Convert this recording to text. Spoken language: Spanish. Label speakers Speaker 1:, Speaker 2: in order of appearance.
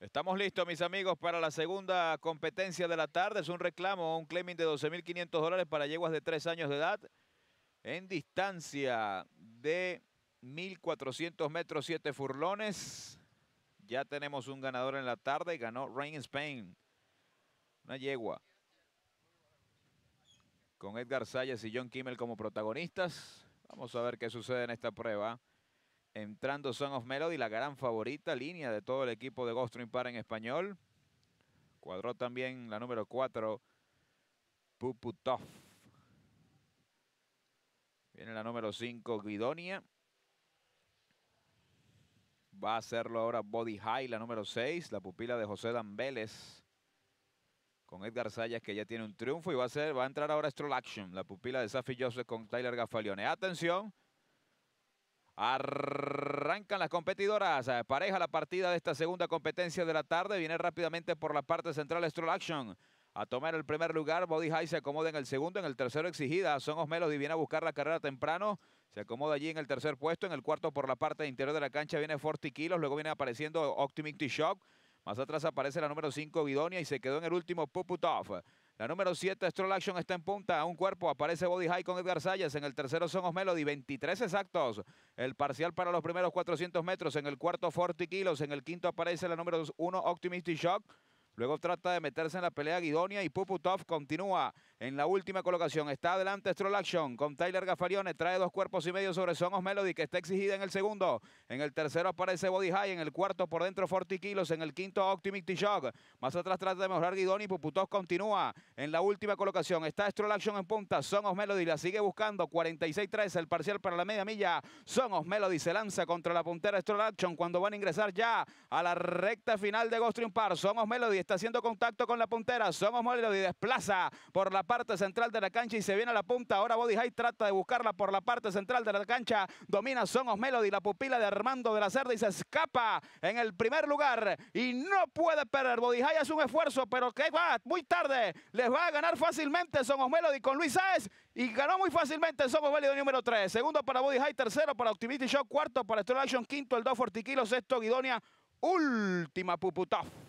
Speaker 1: Estamos listos, mis amigos, para la segunda competencia de la tarde. Es un reclamo, un claiming de 12.500 dólares para yeguas de 3 años de edad en distancia de 1.400 metros, 7 furlones. Ya tenemos un ganador en la tarde. Ganó Rain Spain. Una yegua. Con Edgar Salles y John Kimmel como protagonistas. Vamos a ver qué sucede en esta prueba. Entrando Son of Melody, la gran favorita, línea de todo el equipo de Ghost para en español. Cuadró también la número 4, Puputov. Viene la número 5, Guidonia. Va a hacerlo ahora Body High, la número 6, la pupila de José Dan Con Edgar Sayas, que ya tiene un triunfo. Y va a, ser, va a entrar ahora Stroll Action, la pupila de Safi Joseph con Tyler Gafalione. Atención, Arrancan las competidoras. Eh, pareja la partida de esta segunda competencia de la tarde. Viene rápidamente por la parte central Stroll Action. A tomar el primer lugar, Body High se acomoda en el segundo, en el tercero exigida. Son y viene a buscar la carrera temprano. Se acomoda allí en el tercer puesto. En el cuarto por la parte interior de la cancha viene 40 kilos. Luego viene apareciendo Optimity Shock. Más atrás aparece la número 5, Bidonia, y se quedó en el último Puputov. La número 7, Stroll Action, está en punta. A un cuerpo aparece Body High con Edgar Sayas. En el tercero son Os Melody, 23 exactos. El parcial para los primeros 400 metros. En el cuarto, 40 kilos. En el quinto aparece la número 1, Optimistic Shock. Luego trata de meterse en la pelea Guidonia y Puputov continúa. En la última colocación está adelante Stroll Action con Tyler Gafarione. Trae dos cuerpos y medio sobre Sonos Melody que está exigida en el segundo. En el tercero aparece Body High. En el cuarto por dentro 40 kilos. En el quinto Optimic T-Shock. Más atrás trata de mejorar Guidoni. Puputos continúa. En la última colocación está Stroll Action en punta. Sonos Melody la sigue buscando. 46-3 el parcial para la media milla. Sonos Melody se lanza contra la puntera Stroll Action cuando van a ingresar ya a la recta final de Ghost Par. Son Melody está haciendo contacto con la puntera. Sonos Melody desplaza por la parte parte central de la cancha y se viene a la punta. Ahora Body High trata de buscarla por la parte central de la cancha. Domina Sonos Melody, la pupila de Armando de la Cerda y se escapa en el primer lugar. Y no puede perder. Body High hace un esfuerzo, pero que va muy tarde. Les va a ganar fácilmente Sonos Melody con Luis Sáez. Y ganó muy fácilmente Sonos Melody número 3. Segundo para Body High, tercero para Optimistic Shock, cuarto para Stroll Action, quinto el 2 kilos, sexto Guidonia, última Puputaf.